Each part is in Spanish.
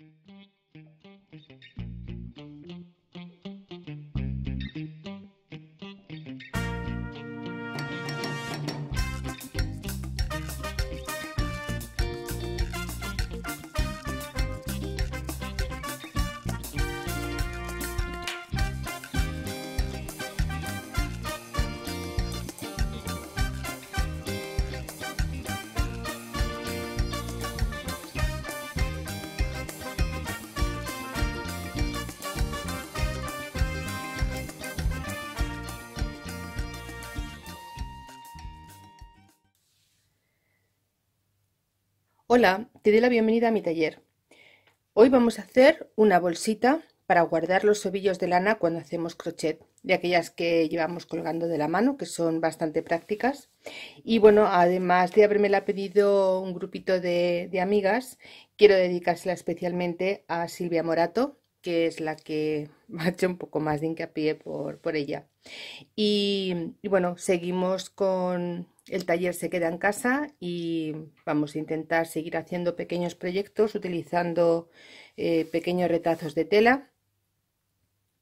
Mm-hmm. Hola, te doy la bienvenida a mi taller. Hoy vamos a hacer una bolsita para guardar los ovillos de lana cuando hacemos crochet, de aquellas que llevamos colgando de la mano, que son bastante prácticas. Y bueno, además de haberme la pedido un grupito de, de amigas, quiero dedicársela especialmente a Silvia Morato, que es la que marcha un poco más de hincapié por, por ella. Y, bueno, seguimos con el taller Se queda en casa y vamos a intentar seguir haciendo pequeños proyectos utilizando eh, pequeños retazos de tela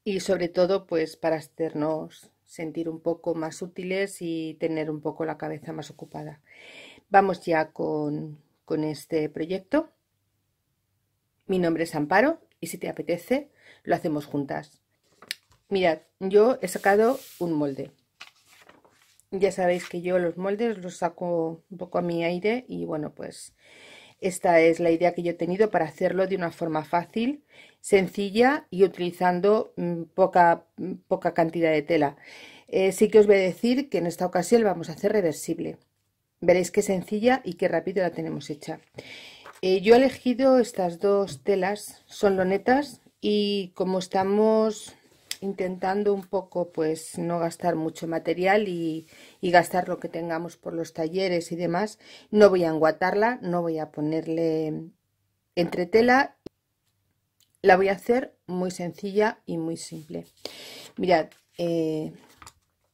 y sobre todo pues para hacernos sentir un poco más útiles y tener un poco la cabeza más ocupada. Vamos ya con, con este proyecto. Mi nombre es Amparo y si te apetece, lo hacemos juntas. Mirad, yo he sacado un molde. Ya sabéis que yo los moldes los saco un poco a mi aire y bueno, pues esta es la idea que yo he tenido para hacerlo de una forma fácil, sencilla y utilizando mm, poca, mm, poca cantidad de tela. Eh, sí que os voy a decir que en esta ocasión vamos a hacer reversible. Veréis qué sencilla y qué rápido la tenemos hecha. Eh, yo he elegido estas dos telas, son lonetas y como estamos intentando un poco pues no gastar mucho material y, gastar lo que tengamos por los talleres y demás no voy a enguatarla no voy a ponerle entretela la voy a hacer muy sencilla y muy simple mirad eh,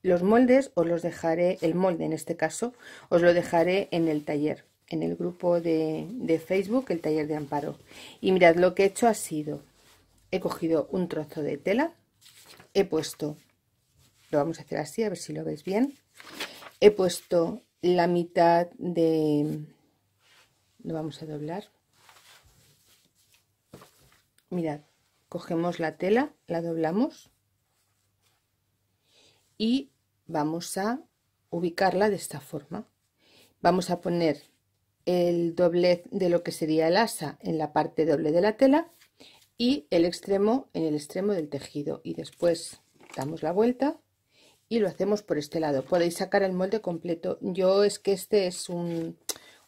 los moldes os los dejaré el molde en este caso os lo dejaré en el taller en el grupo de, Facebook el taller de amparo. Y mirad, lo que he hecho ha sido, he cogido un trozo de tela, he puesto, lo vamos a hacer así, a ver si lo veis bien, he puesto la mitad de, lo vamos a doblar, mirad, cogemos la tela, la doblamos y vamos a ubicarla de esta forma. Vamos a poner el doblez de lo que sería el asa en la parte doble de la tela y el extremo en el extremo del tejido y después damos la vuelta y lo hacemos por este lado podéis sacar el molde completo yo es que este es un,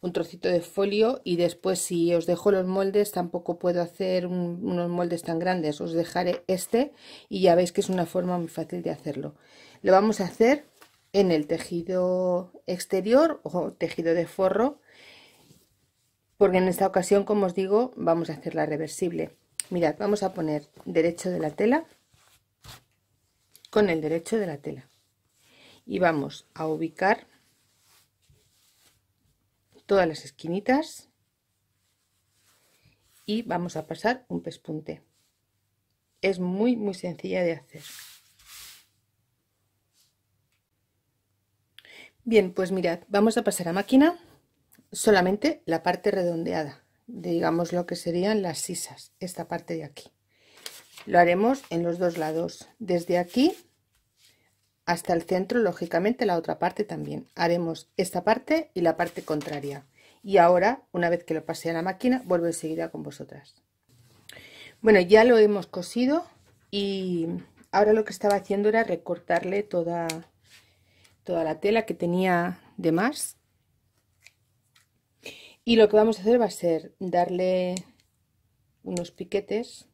un trocito de folio y después si os dejo los moldes tampoco puedo hacer unos moldes tan grandes os dejaré este y ya veis que es una forma muy fácil de hacerlo lo vamos a hacer en el tejido exterior o tejido de forro porque en esta ocasión, como os digo, vamos a hacerla reversible. Mirad, vamos a poner derecho de la tela con el derecho de la tela y vamos a ubicar todas las esquinitas y vamos a pasar un pespunte. Es muy muy sencilla de hacer. Bien, pues mirad, vamos a pasar a máquina solamente la parte redondeada, digamos lo que serían las sisas, esta parte de aquí. Lo haremos en los dos lados, desde aquí hasta el centro, lógicamente la otra parte también. Haremos esta parte y la parte contraria. Y ahora, una vez que lo pase a la máquina, vuelvo enseguida con vosotras. Bueno, ya lo hemos cosido y ahora lo que estaba haciendo era recortarle toda, toda la tela que tenía de más y lo que vamos a hacer va a ser darle unos piquetes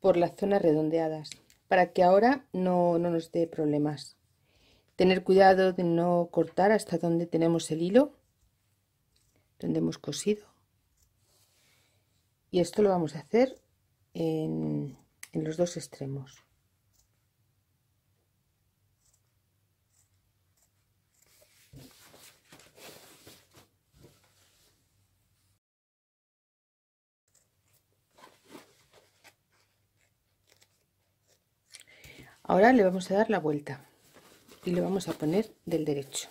por las zonas redondeadas para que ahora no, nos dé problemas. Tener cuidado de no cortar hasta donde tenemos el hilo, donde hemos cosido. Y esto lo vamos a hacer en los dos extremos. ahora le vamos a dar la vuelta y le vamos a poner del derecho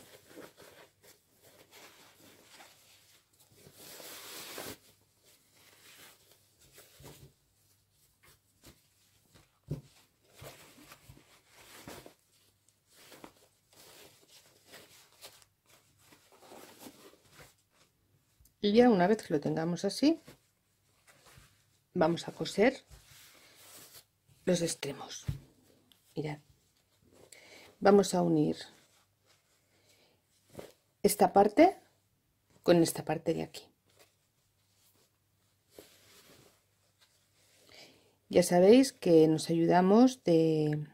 y ya una vez que lo tengamos así vamos a coser los extremos Mirad, vamos a unir esta parte con esta parte de aquí. Ya sabéis que nos ayudamos de,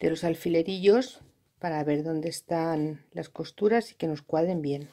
de los alfilerillos para ver dónde están las costuras y que nos cuadren bien.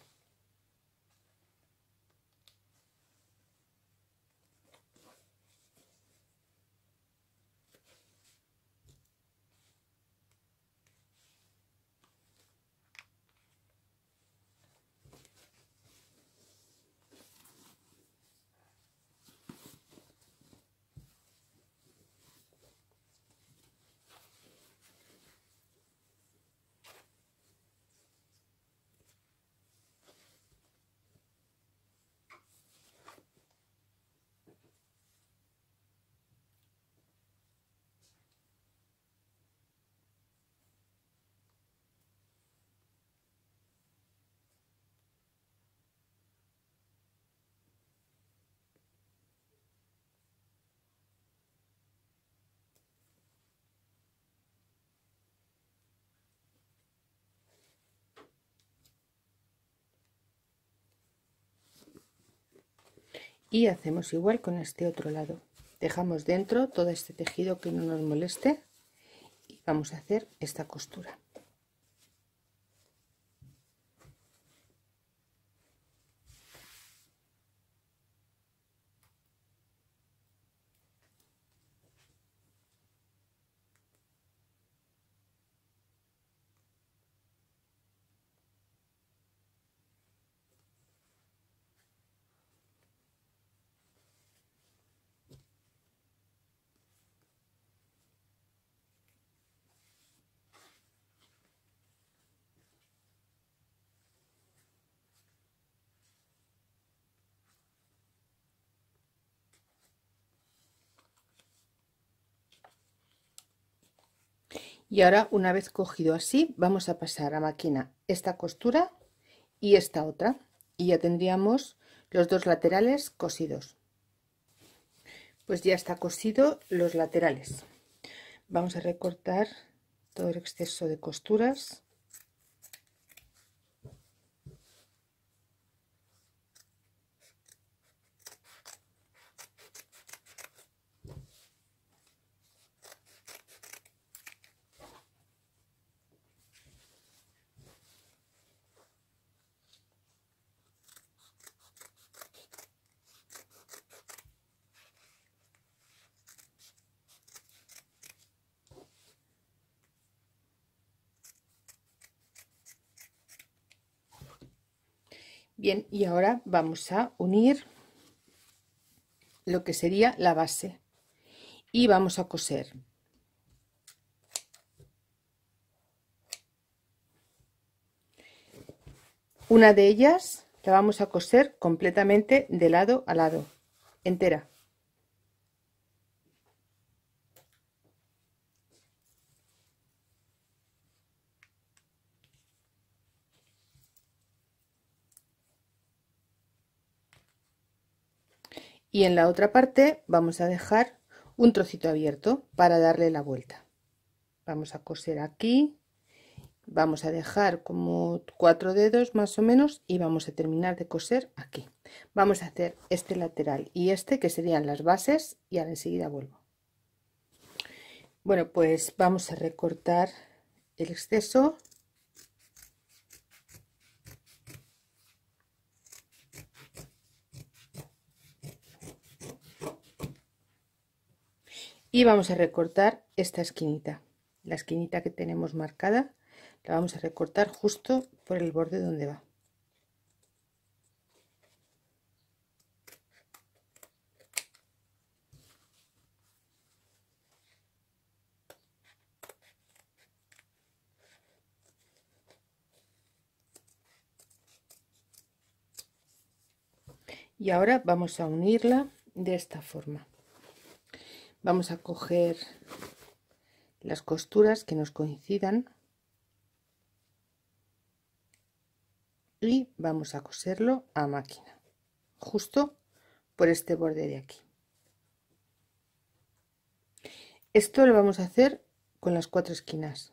y hacemos igual con este otro lado dejamos dentro todo este tejido que no nos moleste y vamos a hacer esta costura y ahora una vez cogido así vamos a pasar a máquina esta costura y esta otra y ya tendríamos los dos laterales cosidos pues ya está cosido los laterales vamos a recortar todo el exceso de costuras Bien, y ahora vamos a unir lo que sería la base y vamos a coser. Una de ellas la vamos a coser completamente de lado a lado, entera. y en la otra parte vamos a dejar un trocito abierto para darle la vuelta vamos a coser aquí vamos a dejar como cuatro dedos más o menos y vamos a terminar de coser aquí vamos a hacer este lateral y este que serían las bases y ahora enseguida vuelvo bueno pues vamos a recortar el exceso y vamos a recortar esta esquinita la esquinita que tenemos marcada la vamos a recortar justo por el borde donde va y ahora vamos a unirla de esta forma vamos a coger las costuras que nos coincidan y vamos a coserlo a máquina justo por este borde de aquí esto lo vamos a hacer con las cuatro esquinas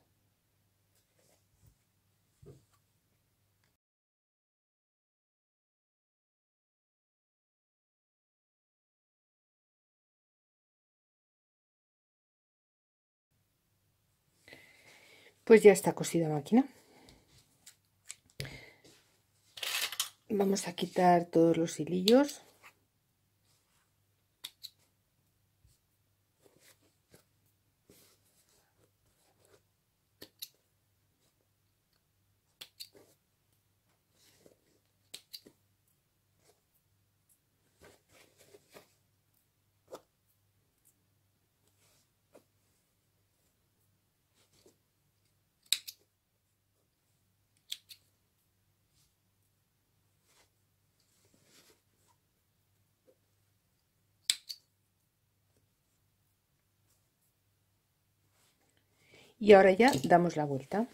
pues ya está cosida máquina vamos a quitar todos los hilillos y ahora ya damos la vuelta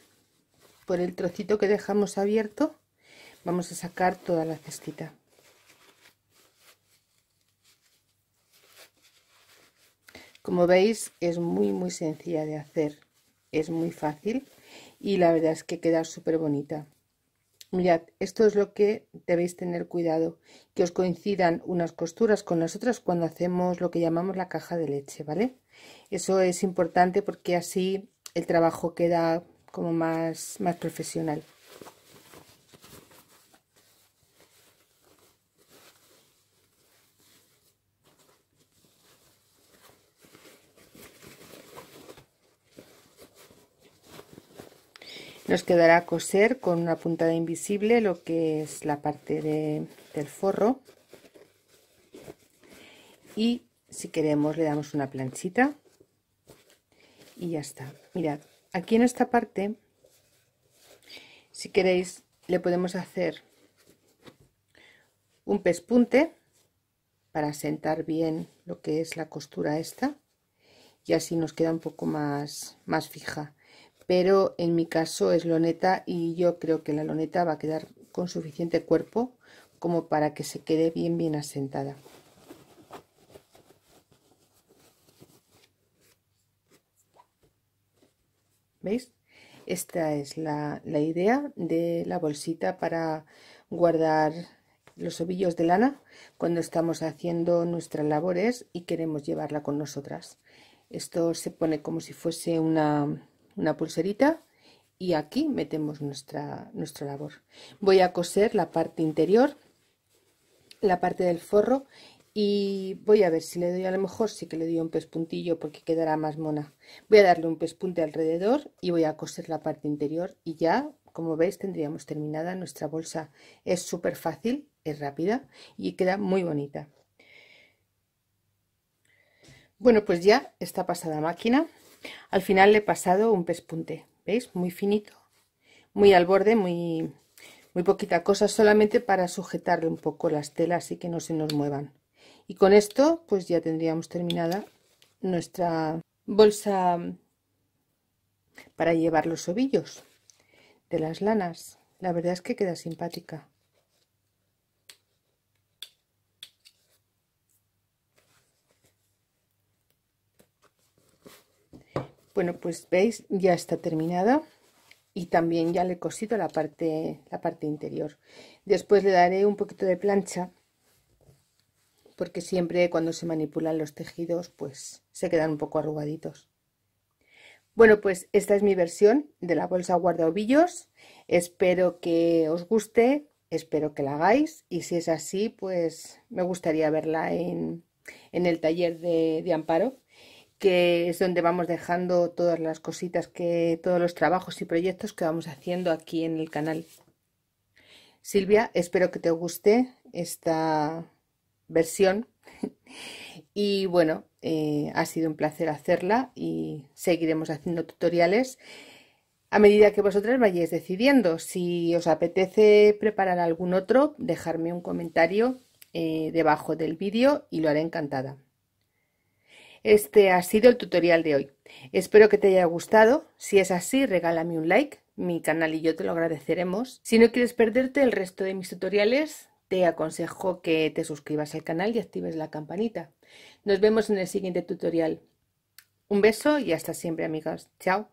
por el trocito que dejamos abierto vamos a sacar toda la cestita como veis es muy muy sencilla de hacer es muy fácil y la verdad es que queda súper bonita mirad esto es lo que debéis tener cuidado que os coincidan unas costuras con las otras cuando hacemos lo que llamamos la caja de leche vale eso es importante porque así el trabajo queda como más, profesional. Nos quedará coser con una puntada invisible lo que es la parte del forro. Y si queremos le damos una planchita y ya está. Mirad, aquí en esta parte, si queréis, le podemos hacer un pespunte para sentar bien lo que es la costura esta y así nos queda un poco más, más fija. Pero en mi caso es loneta y yo creo que la loneta va a quedar con suficiente cuerpo como para que se quede bien bien asentada. ¿Veis? Esta es la, idea de la bolsita para guardar los ovillos de lana cuando estamos haciendo nuestras labores y queremos llevarla con nosotras. Esto se pone como si fuese una, una pulserita y aquí metemos nuestra, nuestra labor. Voy a coser la parte interior, la parte del forro y voy a ver si le doy, a lo mejor sí que le doy un pespuntillo porque quedará más mona. Voy a darle un pespunte alrededor y voy a coser la parte interior y ya, como veis, tendríamos terminada nuestra bolsa. Es súper fácil, es rápida y queda muy bonita. Bueno, pues ya está pasada máquina. Al final le he pasado un pespunte, ¿veis? Muy finito, muy al borde, muy, muy poquita cosa, solamente para sujetarle un poco las telas y que no se nos muevan. Y con esto pues ya tendríamos terminada nuestra bolsa para llevar los ovillos de las lanas. La verdad es que queda simpática. Bueno, pues veis, ya está terminada y también ya le he cosido la parte, la parte interior. Después le daré un poquito de plancha porque siempre cuando se manipulan los tejidos pues se quedan un poco arrugaditos. Bueno, pues esta es mi versión de la bolsa guardaovillos. Espero que os guste, espero que la hagáis y si es así, pues me gustaría verla en, en el taller de, de, Amparo, que es donde vamos dejando todas las cositas, que todos los trabajos y proyectos que vamos haciendo aquí en el canal. Silvia, espero que te guste esta, versión. Y bueno, eh, ha sido un placer hacerla y seguiremos haciendo tutoriales a medida que vosotras vayáis decidiendo. Si os apetece preparar algún otro, dejarme un comentario eh, debajo del vídeo y lo haré encantada. Este ha sido el tutorial de hoy. Espero que te haya gustado. Si es así, regálame un like. Mi canal y yo te lo agradeceremos. Si no quieres perderte el resto de mis tutoriales, te aconsejo que te suscribas al canal y actives la campanita. Nos vemos en el siguiente tutorial. Un beso y hasta siempre, amigas. Chao.